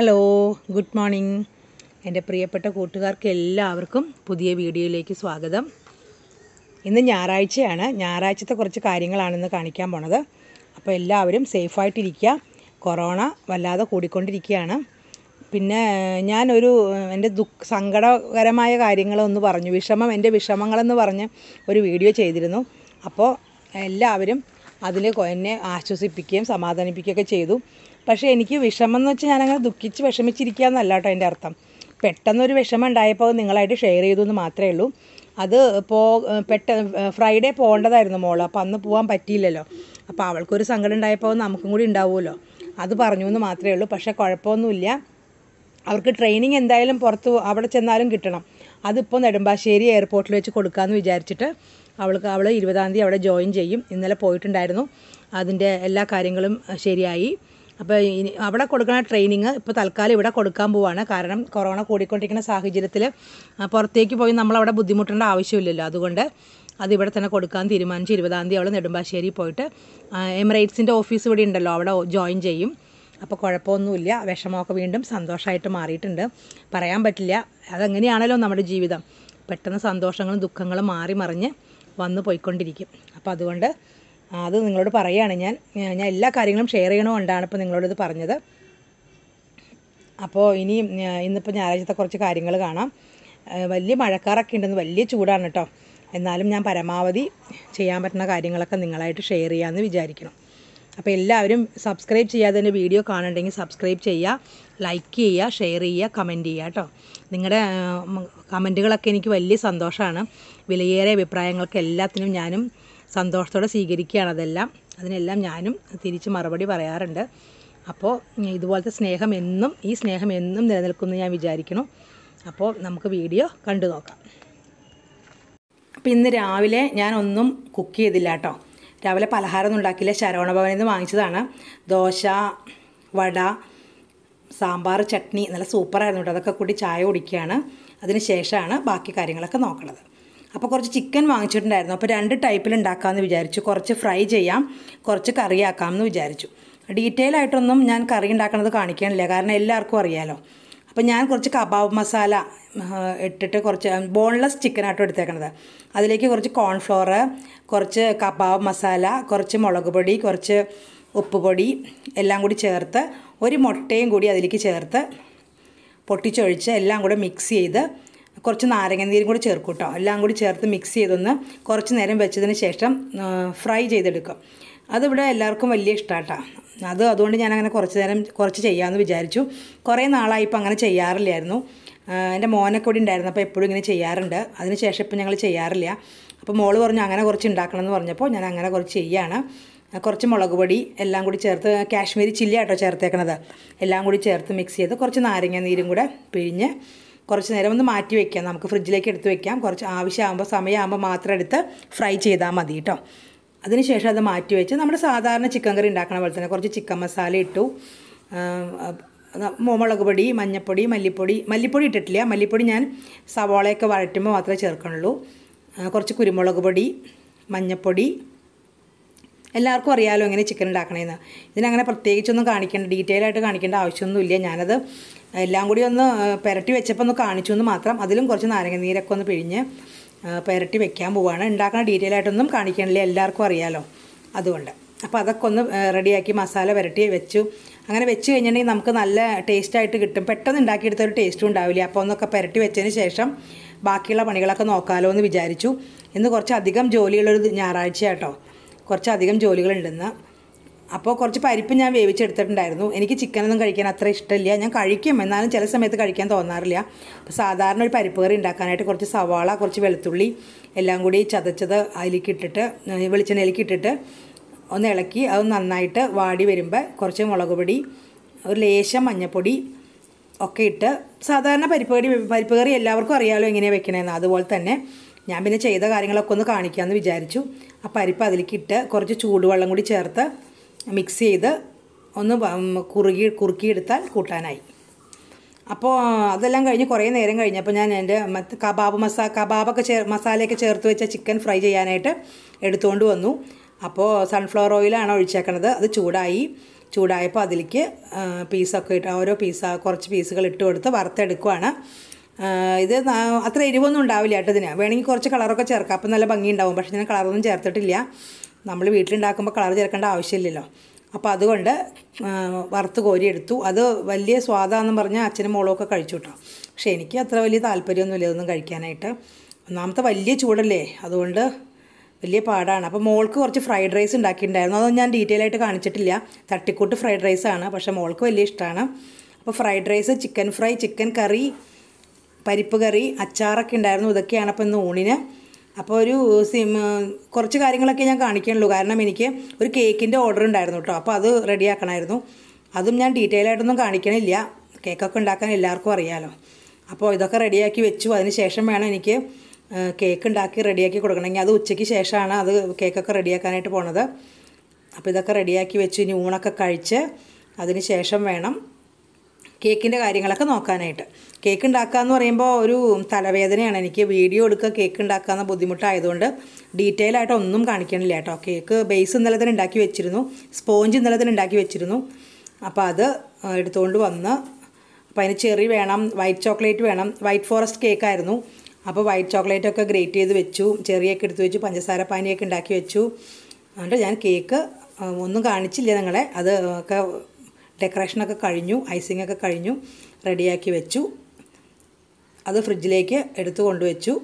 hello good morning എൻ്റെ പ്രിയപ്പെട്ട കൂട്ടുകാർക്ക് എല്ലാവർക്കും പുതിയ വീഡിയോയിലേക്ക് സ്വാഗതം ഇന്ന് ഞായറാഴ്ചയാണ് ഞായറാഴ്ചത്തെ കുറച്ച് കാര്യങ്ങളാണെന്ന് കാണിക്കാൻ പോണത് അപ്പോൾ എല്ലാവരും സേഫായിട്ടിരിക്കുക കൊറോണ വല്ലാതെ കൂടിക്കൊണ്ടിരിക്കുകയാണ് പിന്നെ ഞാനൊരു എൻ്റെ ദുഃഖ സങ്കടകരമായ കാര്യങ്ങളൊന്ന് പറഞ്ഞു വിഷമം എൻ്റെ വിഷമങ്ങളെന്ന് പറഞ്ഞ് ഒരു വീഡിയോ ചെയ്തിരുന്നു അപ്പോൾ എല്ലാവരും അതിൽ എന്നെ ആശ്വസിപ്പിക്കുകയും സമാധാനിപ്പിക്കുകയൊക്കെ ചെയ്തു പക്ഷേ എനിക്ക് വിഷമം എന്ന് വെച്ചാൽ ഞാനങ്ങനെ ദുഃഖിച്ച് വിഷമിച്ചിരിക്കുക എന്നല്ല കേട്ടോ എൻ്റെ അർത്ഥം പെട്ടെന്നൊരു വിഷമം ഉണ്ടായപ്പോൾ നിങ്ങളായിട്ട് ഷെയർ ചെയ്തു എന്ന് മാത്രമേ ഉള്ളൂ അത് പോ പെട്ട ഫ്രൈഡേ പോകേണ്ടതായിരുന്നു മോൾ അപ്പോൾ അന്ന് പോകാൻ പറ്റിയില്ലല്ലോ അപ്പോൾ അവൾക്കൊരു സങ്കടം ഉണ്ടായപ്പോൾ നമുക്കും കൂടി ഉണ്ടാവുമല്ലോ അത് പറഞ്ഞു എന്ന് മാത്രമേ ഉള്ളൂ പക്ഷേ കുഴപ്പമൊന്നുമില്ല അവർക്ക് ട്രെയിനിങ് എന്തായാലും പുറത്ത് അവിടെ ചെന്നാലും കിട്ടണം അതിപ്പോൾ നെടുമ്പാശ്ശേരി എയർപോർട്ടിൽ വെച്ച് കൊടുക്കാമെന്ന് വിചാരിച്ചിട്ട് അവൾക്ക് അവൾ ഇരുപതാം തീയതി അവിടെ ജോയിൻ ചെയ്യും ഇന്നലെ പോയിട്ടുണ്ടായിരുന്നു അതിൻ്റെ എല്ലാ കാര്യങ്ങളും ശരിയായി അപ്പോൾ ഇനി അവിടെ കൊടുക്കുന്ന ട്രെയിനിങ് ഇപ്പോൾ തൽക്കാലം ഇവിടെ കൊടുക്കാൻ പോവാണ് കാരണം കൊറോണ കൂടിക്കൊണ്ടിരിക്കുന്ന സാഹചര്യത്തിൽ പുറത്തേക്ക് പോയി നമ്മളവിടെ ബുദ്ധിമുട്ടേണ്ട ആവശ്യമില്ലല്ലോ അതുകൊണ്ട് അതിവിടെ തന്നെ കൊടുക്കാൻ തീരുമാനിച്ചു ഇരുപതാം തീയതി അവൾ നെടുമ്പാശ്ശേരി പോയിട്ട് എമിറേറ്റ്സിൻ്റെ ഓഫീസ് ഇവിടെ ഉണ്ടല്ലോ അവിടെ ജോയിൻ ചെയ്യും അപ്പോൾ കുഴപ്പമൊന്നുമില്ല വിഷമമൊക്കെ വീണ്ടും സന്തോഷമായിട്ട് മാറിയിട്ടുണ്ട് പറയാൻ പറ്റില്ല അതങ്ങനെയാണല്ലോ നമ്മുടെ ജീവിതം പെട്ടെന്ന് സന്തോഷങ്ങളും ദുഃഖങ്ങളും മാറി മറിഞ്ഞ് വന്നു പോയിക്കൊണ്ടിരിക്കും അപ്പോൾ അതുകൊണ്ട് അത് നിങ്ങളോട് പറയുകയാണ് ഞാൻ ഞാൻ എല്ലാ കാര്യങ്ങളും ഷെയർ ചെയ്യണമുണ്ടാണ് ഇപ്പോൾ നിങ്ങളോടിത് പറഞ്ഞത് അപ്പോൾ ഇനി ഇന്നിപ്പോൾ ഞായറാഴ്ചത്തെ കുറച്ച് കാര്യങ്ങൾ കാണാം വലിയ മഴക്കാറൊക്കെ ഉണ്ടെന്ന് വലിയ ചൂടാണ് കേട്ടോ എന്നാലും ഞാൻ പരമാവധി ചെയ്യാൻ പറ്റുന്ന കാര്യങ്ങളൊക്കെ നിങ്ങളായിട്ട് ഷെയർ ചെയ്യാമെന്ന് വിചാരിക്കണം അപ്പോൾ എല്ലാവരും സബ്സ്ക്രൈബ് ചെയ്യാതെ തന്നെ വീഡിയോ കാണുന്നുണ്ടെങ്കിൽ സബ്സ്ക്രൈബ് ചെയ്യുക ലൈക്ക് ചെയ്യുക ഷെയർ ചെയ്യുക കമൻറ്റ് ചെയ്യുക കേട്ടോ നിങ്ങളുടെ കമൻറ്റുകളൊക്കെ എനിക്ക് വലിയ സന്തോഷമാണ് വിലയേറിയ അഭിപ്രായങ്ങൾക്ക് എല്ലാത്തിനും ഞാനും സന്തോഷത്തോടെ സ്വീകരിക്കുകയാണ് അതെല്ലാം അതിനെല്ലാം ഞാനും തിരിച്ച് മറുപടി പറയാറുണ്ട് അപ്പോൾ ഇതുപോലത്തെ സ്നേഹം എന്നും ഈ സ്നേഹം എന്നും നിലനിൽക്കുമെന്ന് ഞാൻ വിചാരിക്കുന്നു അപ്പോൾ നമുക്ക് വീഡിയോ കണ്ടു നോക്കാം അപ്പോൾ ഇന്ന് രാവിലെ ഞാൻ ഒന്നും കുക്ക് ചെയ്തില്ല കേട്ടോ രാവിലെ പലഹാരമൊന്നും ഉണ്ടാക്കിയില്ല ഭവനിൽ നിന്ന് വാങ്ങിച്ചതാണ് ദോശ വട സാമ്പാർ ചട്നി നല്ല സൂപ്പറായിരുന്നു കേട്ടോ അതൊക്കെ കൂടി ചായ കുടിക്കുകയാണ് അതിന് ശേഷമാണ് ബാക്കി കാര്യങ്ങളൊക്കെ നോക്കണത് അപ്പോൾ കുറച്ച് ചിക്കൻ വാങ്ങിച്ചിട്ടുണ്ടായിരുന്നു അപ്പോൾ രണ്ട് ടൈപ്പിൽ ഉണ്ടാക്കാമെന്ന് വിചാരിച്ചു കുറച്ച് ഫ്രൈ ചെയ്യാം കുറച്ച് കറിയാക്കാമെന്ന് വിചാരിച്ചു ഡീറ്റെയിൽ ആയിട്ടൊന്നും ഞാൻ കറി ഉണ്ടാക്കുന്നത് കാണിക്കാനില്ല കാരണം എല്ലാവർക്കും അറിയാലോ അപ്പോൾ ഞാൻ കുറച്ച് കബാബ് മസാല ഇട്ടിട്ട് കുറച്ച് ബോൺലെസ് ചിക്കനായിട്ടും എടുത്തേക്കണത് അതിലേക്ക് കുറച്ച് കോൺഫ്ലോർ കുറച്ച് കബാബ് മസാല കുറച്ച് മുളക് പൊടി കുറച്ച് ഉപ്പുപൊടി എല്ലാം കൂടി ചേർത്ത് ഒരു മുട്ടയും കൂടി അതിലേക്ക് ചേർത്ത് പൊട്ടിച്ചൊഴിച്ച് എല്ലാം കൂടെ മിക്സ് ചെയ്ത് കുറച്ച് നാരങ്ങനീരും കൂടി ചേർക്കും കേട്ടോ എല്ലാം കൂടി ചേർത്ത് മിക്സ് ചെയ്തൊന്ന് കുറച്ച് നേരം വെച്ചതിന് ശേഷം ഫ്രൈ ചെയ്തെടുക്കും അതിവിടെ എല്ലാവർക്കും വലിയ ഇഷ്ടമാട്ടാ അത് അതുകൊണ്ട് ഞാൻ അങ്ങനെ കുറച്ച് നേരം കുറച്ച് ചെയ്യാമെന്ന് വിചാരിച്ചു കുറേ നാളായി ഇപ്പോൾ അങ്ങനെ ചെയ്യാറില്ലായിരുന്നു എൻ്റെ മോനൊക്കെ കൂടി ഉണ്ടായിരുന്നു അപ്പോൾ എപ്പോഴും ഇങ്ങനെ ചെയ്യാറുണ്ട് അതിനുശേഷം ഇപ്പം ഞങ്ങൾ ചെയ്യാറില്ല അപ്പോൾ മോൾ പറഞ്ഞു അങ്ങനെ കുറച്ച് ഉണ്ടാക്കണം എന്ന് പറഞ്ഞപ്പോൾ ഞാൻ അങ്ങനെ കുറച്ച് ചെയ്യാണ് കുറച്ച് മുളക് പൊടി എല്ലാം കൂടി ചേർത്ത് കാശ്മീരി ചില്ലി ആട്ടോ ചേർത്തേക്കണത് എല്ലാം കൂടി ചേർത്ത് മിക്സ് ചെയ്ത് കുറച്ച് നാരങ്ങ നീരും കൂടെ പിഴിഞ്ഞ് കുറച്ച് നേരം ഒന്ന് മാറ്റി വെക്കാം നമുക്ക് ഫ്രിഡ്ജിലേക്ക് എടുത്ത് വെക്കാം കുറച്ച് ആവശ്യമാകുമ്പോൾ സമയമാകുമ്പോൾ മാത്രം എടുത്ത് ഫ്രൈ ചെയ്താൽ മതി കേട്ടോ അതിനുശേഷം അത് മാറ്റി വെച്ച് നമ്മൾ സാധാരണ ചിക്കൻ കറി ഉണ്ടാക്കുന്ന പോലെ തന്നെ കുറച്ച് ചിക്കൻ മസാല ഇട്ടു മുളക് പൊടി മഞ്ഞൾപ്പൊടി മല്ലിപ്പൊടി മല്ലിപ്പൊടി ഇട്ടിട്ടില്ല മല്ലിപ്പൊടി ഞാൻ സവാളയൊക്കെ വഴറ്റുമ്പോൾ മാത്രമേ ചേർക്കണുള്ളൂ കുറച്ച് കുരുമുളക് പൊടി മഞ്ഞൾപ്പൊടി എല്ലാവർക്കും അറിയാമല്ലോ എങ്ങനെ ചിക്കൻ ഉണ്ടാക്കണമെന്ന് ഇതിനങ്ങനെ പ്രത്യേകിച്ചൊന്നും കാണിക്കേണ്ട ഡീറ്റെയിൽ ആയിട്ട് കാണിക്കേണ്ട ആവശ്യമൊന്നുമില്ല ഞാനത് എല്ലാം കൂടി ഒന്ന് പുരട്ടി വെച്ചപ്പോൾ ഒന്ന് കാണിച്ചു എന്ന് മാത്രം അതിലും കുറച്ച് നാരങ്ങ നീരൊക്കെ ഒന്ന് പിഴിഞ്ഞ് പുരട്ടി വെക്കാൻ പോവുകയാണ് ഉണ്ടാക്കുന്ന ഡീറ്റെയിൽ ആയിട്ടൊന്നും കാണിക്കണില്ല എല്ലാവർക്കും അറിയാലോ അതുകൊണ്ട് അപ്പോൾ അതൊക്കെ ഒന്ന് റെഡിയാക്കി മസാല പുരട്ടി വെച്ചു അങ്ങനെ വെച്ച് കഴിഞ്ഞിട്ടുണ്ടെങ്കിൽ നമുക്ക് നല്ല ടേസ്റ്റായിട്ട് കിട്ടും പെട്ടെന്ന് ഉണ്ടാക്കിയെടുത്തൊരു ടേസ്റ്റും ഉണ്ടാവില്ല അപ്പോൾ ഒന്നൊക്കെ പുരട്ടി വെച്ചതിന് ശേഷം ബാക്കിയുള്ള പണികളൊക്കെ നോക്കാമല്ലോ എന്ന് വിചാരിച്ചു ഇന്ന് കുറച്ചധികം ജോലിയുള്ളൊരു ഞായറാഴ്ച കേട്ടോ കുറച്ചധികം ജോലികളുണ്ടെന്ന് അപ്പോൾ കുറച്ച് പരിപ്പ് ഞാൻ വേവിച്ചെടുത്തിട്ടുണ്ടായിരുന്നു എനിക്ക് ചിക്കനൊന്നും കഴിക്കാൻ അത്ര ഇഷ്ടമില്ല ഞാൻ കഴിക്കും എന്നാലും ചില സമയത്ത് കഴിക്കാൻ തോന്നാറില്ല അപ്പോൾ സാധാരണ ഒരു പരിപ്പ് കറി ഉണ്ടാക്കാനായിട്ട് കുറച്ച് സവാള കുറച്ച് വെളുത്തുള്ളി എല്ലാം കൂടി ചതച്ചത് അതിലേക്ക് ഇട്ടിട്ട് വെളിച്ചെണ്ണയിലേക്ക് ഇട്ടിട്ട് ഒന്ന് ഇളക്കി അത് നന്നായിട്ട് വാടി വരുമ്പോൾ കുറച്ച് മുളക് പൊടി ഒരു ലേശം മഞ്ഞൾപ്പൊടി ഒക്കെ ഇട്ട് സാധാരണ പരിപ്പ് കറി പരിപ്പ് കറി എല്ലാവർക്കും അറിയാമല്ലോ എങ്ങനെയാണ് വെക്കണമെന്ന് അതുപോലെ തന്നെ ഞാൻ പിന്നെ ചെയ്ത കാര്യങ്ങളൊക്കെ ഒന്ന് കാണിക്കാമെന്ന് വിചാരിച്ചു ആ പരിപ്പ് അതിലേക്ക് ഇട്ട് കുറച്ച് ചൂടുവെള്ളം കൂടി ചേർത്ത് മിക്സ് ചെയ്ത് ഒന്ന് കുറുകി കുറുക്കിയെടുത്താൽ കൂട്ടാനായി അപ്പോൾ അതെല്ലാം കഴിഞ്ഞ് കുറേ നേരം കഴിഞ്ഞപ്പോൾ ഞാൻ എൻ്റെ മറ്റ് കബാബ് മസാ കബാബൊക്കെ ചേർ മസാലയൊക്കെ ചേർത്ത് വെച്ച ചിക്കൻ ഫ്രൈ ചെയ്യാനായിട്ട് എടുത്തുകൊണ്ട് വന്നു അപ്പോൾ സൺഫ്ലവർ ഓയിലാണ് ഒഴിച്ചേക്കണത് അത് ചൂടായി ചൂടായപ്പോൾ അതിലേക്ക് പീസൊക്കെ ഇട്ട് ഓരോ പീസ കുറച്ച് പീസുകൾ ഇട്ട് കൊടുത്ത് വറുത്തെടുക്കുവാണ് ഇത് അത്ര എരിവൊന്നും ഉണ്ടാവില്ല കേട്ടോ ഇതിന് വേണമെങ്കിൽ കുറച്ച് കളറൊക്കെ ചേർക്കാം അപ്പം നല്ല ഭംഗി ഉണ്ടാവും പക്ഷേ ഞാൻ കളറൊന്നും ചേർത്തിട്ടില്ല നമ്മൾ വീട്ടിലുണ്ടാക്കുമ്പോൾ കളർ ചേർക്കേണ്ട ആവശ്യമില്ലല്ലോ അപ്പോൾ അതുകൊണ്ട് വറുത്ത് കോരിയെടുത്തു അത് വലിയ സ്വാദാന്ന് പറഞ്ഞാൽ അച്ഛനും മോളൊക്കെ കഴിച്ചു കേട്ടോ പക്ഷേ എനിക്ക് അത്ര വലിയ താല്പര്യമൊന്നുമില്ല ഇതൊന്നും കഴിക്കാനായിട്ട് ഒന്നാമത്തെ വലിയ ചൂടല്ലേ അതുകൊണ്ട് വലിയ പാടാണ് അപ്പോൾ മോൾക്ക് കുറച്ച് ഫ്രൈഡ് റൈസ് ഉണ്ടാക്കിയിട്ടുണ്ടായിരുന്നു അതൊന്നും ഞാൻ ഡീറ്റെയിൽ ആയിട്ട് കാണിച്ചിട്ടില്ല തട്ടിക്കൂട്ട് ഫ്രൈഡ് റൈസ് ആണ് പക്ഷേ മോൾക്ക് വലിയ ഇഷ്ടമാണ് അപ്പോൾ fried rice chicken fry chicken curry പരിപ്പ് കറി അച്ചാറൊക്കെ ഉണ്ടായിരുന്നു ഇതൊക്കെയാണ് അപ്പോൾ ഇന്ന് ഊണിന് അപ്പോൾ ഒരു സിം കുറച്ച് കാര്യങ്ങളൊക്കെ ഞാൻ കാണിക്കണുള്ളൂ കാരണം എനിക്ക് ഒരു കേക്കിൻ്റെ ഓർഡർ ഉണ്ടായിരുന്നു കേട്ടോ അപ്പോൾ അത് റെഡിയാക്കണമായിരുന്നു അതും ഞാൻ ഡീറ്റെയിൽ ആയിട്ടൊന്നും കാണിക്കണില്ല കേക്കൊക്കെ ഉണ്ടാക്കാൻ എല്ലാവർക്കും അറിയാമല്ലോ അപ്പോൾ ഇതൊക്കെ റെഡിയാക്കി വെച്ചു അതിന് ശേഷം വേണം എനിക്ക് കേക്ക് ഉണ്ടാക്കി റെഡിയാക്കി കൊടുക്കണമെങ്കിൽ അത് ഉച്ചയ്ക്ക് ശേഷമാണ് അത് കേക്കൊക്കെ റെഡിയാക്കാനായിട്ട് പോണത് അപ്പോൾ ഇതൊക്കെ റെഡിയാക്കി വെച്ച് ഇനി ഊണൊക്കെ കഴിച്ച് അതിന് ശേഷം വേണം കേക്കിൻ്റെ കാര്യങ്ങളൊക്കെ നോക്കാനായിട്ട് കേക്ക് ഉണ്ടാക്കുക എന്ന് പറയുമ്പോൾ ഒരു തലവേദനയാണ് എനിക്ക് വീഡിയോ എടുക്കുക കേക്ക് ഉണ്ടാക്കുക എന്ന ബുദ്ധിമുട്ടായതുകൊണ്ട് ഡീറ്റെയിൽ ആയിട്ട് ഒന്നും കാണിക്കണില്ല കേട്ടോ കേക്ക് ബേസ് ഇന്നലെ തന്നെ ഉണ്ടാക്കി വെച്ചിരുന്നു സ്പോഞ്ച് ഇന്നലെ തന്നെ ഉണ്ടാക്കി വെച്ചിരുന്നു അപ്പോൾ അത് എടുത്തുകൊണ്ട് വന്ന് അപ്പോൾ അതിന് ചെറി വേണം വൈറ്റ് ചോക്ലേറ്റ് വേണം വൈറ്റ് ഫോറസ്റ്റ് കേക്കായിരുന്നു അപ്പോൾ വൈറ്റ് ചോക്ലേറ്റ് ഒക്കെ ഗ്രേറ്റ് ചെയ്ത് വെച്ചു ചെറിയൊക്കെ എടുത്ത് വെച്ചു പഞ്ചസാര പാനിയൊക്കെ ഉണ്ടാക്കി വെച്ചു അതുകൊണ്ട് ഞാൻ കേക്ക് ഒന്നും കാണിച്ചില്ല നിങ്ങളെ അത് ഒക്കെ ഡെക്കറേഷനൊക്കെ കഴിഞ്ഞു ഐസിംഗ് ഒക്കെ കഴിഞ്ഞു റെഡിയാക്കി വെച്ചു അത് ഫ്രിഡ്ജിലേക്ക് എടുത്തു കൊണ്ടുവച്ചു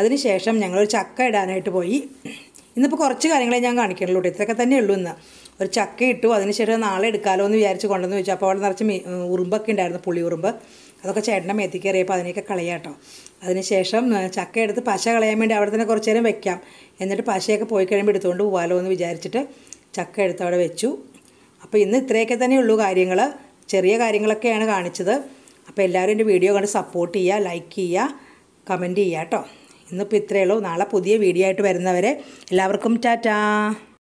അതിനുശേഷം ഞങ്ങളൊരു ചക്ക ഇടാനായിട്ട് പോയി ഇന്നിപ്പോൾ കുറച്ച് കാര്യങ്ങളെ ഞാൻ കാണിക്കണുള്ളൂ ഇത്രയൊക്കെ തന്നെ ഉള്ളൂ ഇന്ന് ഒരു ചക്ക ഇട്ടു അതിനുശേഷം നാളെ എടുക്കാമല്ലോ എന്ന് വിചാരിച്ച് കൊണ്ടുവന്ന് വെച്ചു അപ്പോൾ അവിടെ നിറച്ച് ഉറുമ്പൊക്കെ ഉണ്ടായിരുന്നു പുളി ഉറുമ്പ് അതൊക്കെ ചേട്ടൻ്റെ മേത്തിക്കേറിയപ്പോൾ അതിനെയൊക്കെ കളയാട്ടോ അതിനുശേഷം ചക്ക എടുത്ത് പശ കളയാൻ വേണ്ടി അവിടെ തന്നെ കുറച്ച് നേരം വെക്കാം എന്നിട്ട് പശയൊക്കെ പോയി കഴിയുമ്പോൾ എടുത്തുകൊണ്ട് പോകാമല്ലോ എന്ന് വിചാരിച്ചിട്ട് ചക്ക എടുത്ത് അവിടെ വെച്ചു അപ്പോൾ ഇന്ന് ഇത്രയൊക്കെ ഉള്ളൂ കാര്യങ്ങൾ ചെറിയ കാര്യങ്ങളൊക്കെയാണ് കാണിച്ചത് അപ്പോൾ എല്ലാവരും എൻ്റെ വീഡിയോ കണ്ട് സപ്പോർട്ട് ചെയ്യുക ലൈക്ക് ചെയ്യുക കമൻറ്റ് ചെയ്യുക കേട്ടോ ഇന്നിപ്പോൾ ഇത്രയേ ഉള്ളൂ നാളെ പുതിയ വീഡിയോ ആയിട്ട് വരുന്നവരെ എല്ലാവർക്കും ടാറ്റാ